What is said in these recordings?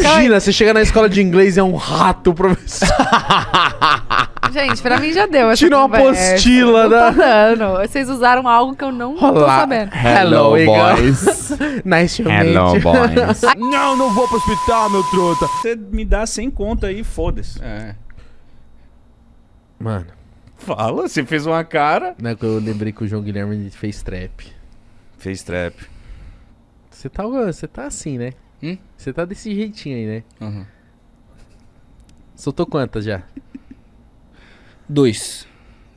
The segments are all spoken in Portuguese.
Imagina, você chega na escola de inglês e é um rato, professor. Gente, pra mim já deu. Tirou uma apostila, né? Não tô Vocês usaram algo que eu não tô sabendo. Hello, Hello, boys. nice to meet you. Hello, boys. Não, não vou pro hospital, meu trota. Você me dá sem conta aí, foda-se. É. Mano, Fala, você fez uma cara. Não é que eu lembrei que o João Guilherme fez trap. Fez trap. Você tá, você tá assim, né? Hum? Você tá desse jeitinho aí, né? Uhum. Soltou quantas já? Dois.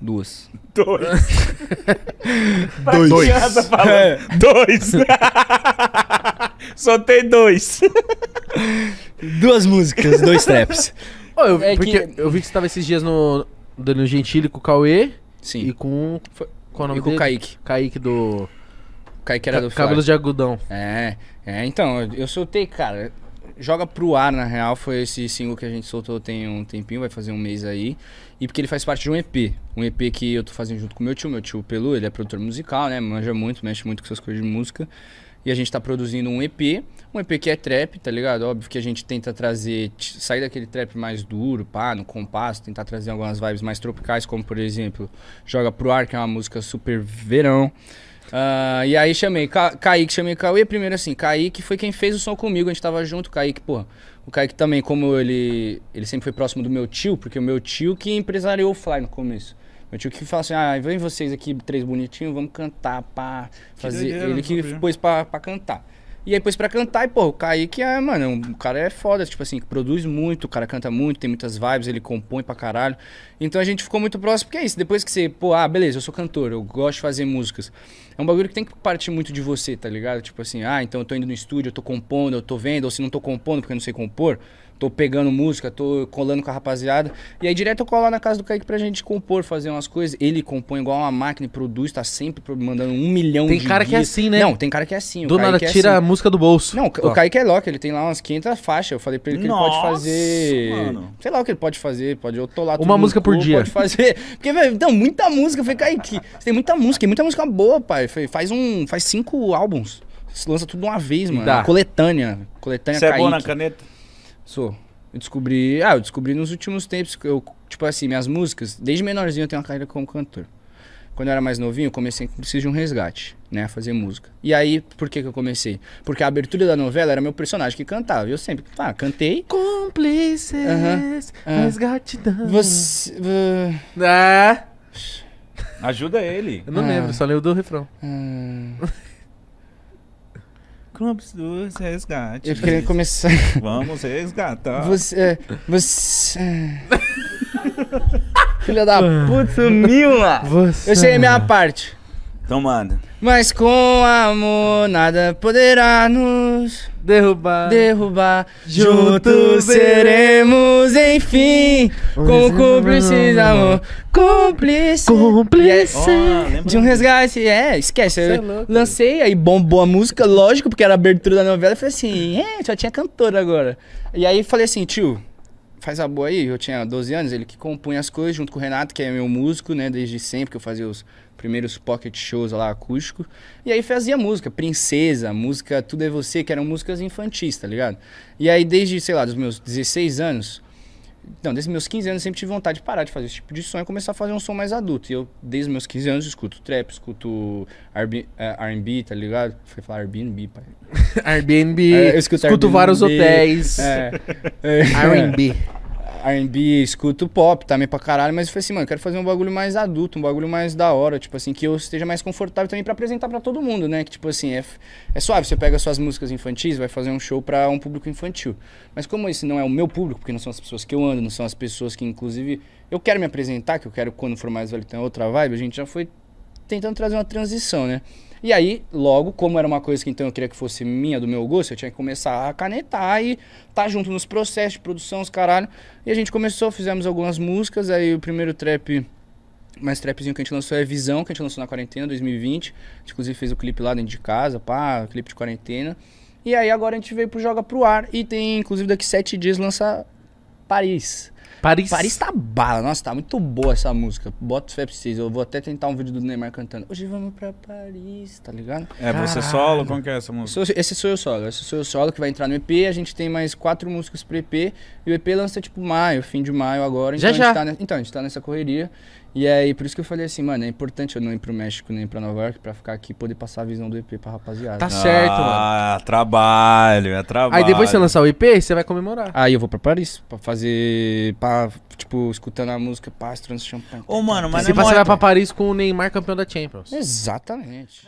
Duas. Dois. dois. Dois. É. dois. dois. Duas músicas, dois traps. Oh, eu, é porque que... eu vi que você tava esses dias no Daniel Gentili com o Cauê. Sim. E com. Foi, é com o nome e com dele? o Kaique. Kaique do. Kaique era do Fly. Cabelos de agudão. É, é, então, eu, eu soltei, cara. Joga pro ar, na real, foi esse single que a gente soltou tem um tempinho, vai fazer um mês aí. E porque ele faz parte de um EP. Um EP que eu tô fazendo junto com meu tio, meu tio Pelu, ele é produtor musical, né? Manja muito, mexe muito com essas coisas de música. E a gente tá produzindo um EP, um EP que é trap, tá ligado? Óbvio que a gente tenta trazer, sair daquele trap mais duro, pá, no compasso, tentar trazer algumas vibes mais tropicais, como por exemplo, Joga Pro Ar, que é uma música super verão. Uh, e aí chamei Ca Kaique, chamei Cauê primeiro assim. Kaique foi quem fez o som comigo, a gente tava junto. Kaique, pô O Kaique também, como ele, ele sempre foi próximo do meu tio, porque o meu tio que empresariou o Fly no começo. Meu tio que fala assim: ah, vem vocês aqui, três bonitinhos, vamos cantar, pá. Fazer. ele né, que pôs pra, pra cantar. E aí, depois pra cantar, e, pô, o Kaique é, mano, o é cara é foda, tipo assim, produz muito, o cara canta muito, tem muitas vibes, ele compõe pra caralho. Então a gente ficou muito próximo, porque é isso, depois que você, pô, ah, beleza, eu sou cantor, eu gosto de fazer músicas. É um bagulho que tem que partir muito de você, tá ligado? Tipo assim, ah, então eu tô indo no estúdio, eu tô compondo, eu tô vendo, ou se não tô compondo porque eu não sei compor tô pegando música, tô colando com a rapaziada. E aí direto eu colo lá na casa do Kaique pra gente compor, fazer umas coisas. Ele compõe igual uma máquina, produz, tá sempre mandando um milhão tem de Tem cara guias. que é assim, né? Não, tem cara que é assim. Do nada é tira assim. a música do bolso. Não, o Kaique é louco, ele tem lá umas 500 faixas. Eu falei pra ele que Nossa, ele pode fazer... Mano. Sei lá o que ele pode fazer, pode... Eu tô lá... Uma música por dia. Pode fazer. Porque, velho, então, muita música. Eu falei, Kaique, você tem muita música, tem muita música boa, pai. Falei, faz um... Faz cinco álbuns. Se lança tudo de uma vez, mano. Dá. Coletânea. Coletânea Você é bom na caneta? Sou. Eu descobri. Ah, eu descobri nos últimos tempos que eu, tipo assim, minhas músicas, desde menorzinho eu tenho uma carreira como cantor. Quando eu era mais novinho, eu comecei que preciso de um resgate, né? A fazer música. E aí, por que, que eu comecei? Porque a abertura da novela era meu personagem que cantava. E eu sempre, ah, cantei. Cúmplices, uh ah. -huh. resgate da. Você. Uh... Ah. Ajuda ele. Eu não ah. lembro, só lembro do refrão. Ah. Clubes do Resgate. Eu queria começar. Vamos resgatar. Você. É, você. Filha da puta, sumiu, Você... Eu cheguei a minha parte. Então Mas com amor nada poderá nos derrubar. Derrubar. Juntos seremos, enfim, com cúmplices, amor. Cúmplice. Cúmplice. de um resgate. É, esquece. É lancei, aí bombou a música, lógico, porque era a abertura da novela. Eu falei assim, é, só tinha cantora agora. E aí falei assim, tio, faz a boa aí, eu tinha 12 anos, ele que compunha as coisas junto com o Renato, que é meu músico, né, desde sempre que eu fazia os primeiros pocket shows lá acústico. E aí fazia música, Princesa, música Tudo é Você, que eram músicas infantis, tá ligado? E aí desde, sei lá, dos meus 16 anos, então desde meus 15 anos eu sempre tive vontade de parar de fazer esse tipo de som e começar a fazer um som mais adulto. E eu, desde meus 15 anos, escuto trap, escuto RB, eh, tá ligado? Foi falar Airbnb, pai. Airbnb. É, eu escuto, escuto Airbnb, vários hotéis. é, é. RB. R&B, escuto pop também pra caralho, mas eu falei assim, mano, eu quero fazer um bagulho mais adulto, um bagulho mais da hora, tipo assim, que eu esteja mais confortável também para apresentar para todo mundo, né? Que tipo assim, é, é suave, você pega suas músicas infantis, vai fazer um show para um público infantil. Mas como esse não é o meu público, porque não são as pessoas que eu ando, não são as pessoas que inclusive eu quero me apresentar, que eu quero quando for mais velho ter outra vibe, a gente já foi tentando trazer uma transição, né? E aí, logo, como era uma coisa que então eu queria que fosse minha, do meu gosto, eu tinha que começar a canetar e tá junto nos processos de produção, os caralho. E a gente começou, fizemos algumas músicas, aí o primeiro trap, mais trapzinho que a gente lançou é Visão, que a gente lançou na quarentena, 2020. A gente, inclusive, fez o clipe lá dentro de casa, pá, clipe de quarentena. E aí agora a gente veio pro Joga Pro Ar e tem, inclusive, daqui sete dias lança Paris. Paris. Paris tá bala. Nossa, tá muito boa essa música. Bota os fé pra vocês. Eu vou até tentar um vídeo do Neymar cantando. Hoje vamos pra Paris, tá ligado? É, você solo? Como que é essa música? Esse, sou eu solo. Esse sou eu solo que vai entrar no EP. A gente tem mais quatro músicas pro EP. E o EP lança tipo maio, fim de maio agora. Já, então, já. A gente tá Então, a gente tá nessa correria. E aí, por isso que eu falei assim, mano, é importante eu não ir pro México nem pra Nova York pra ficar aqui e poder passar a visão do EP pra rapaziada. Tá certo, mano. Ah, é trabalho, é trabalho. Aí depois que você lançar o EP, você vai comemorar. Aí eu vou pra Paris pra fazer pá, tipo, escutando a música, pá, estourando champanhe. Ô, mano, mas Você na passaria pra Paris com o Neymar campeão da Champions. Exatamente.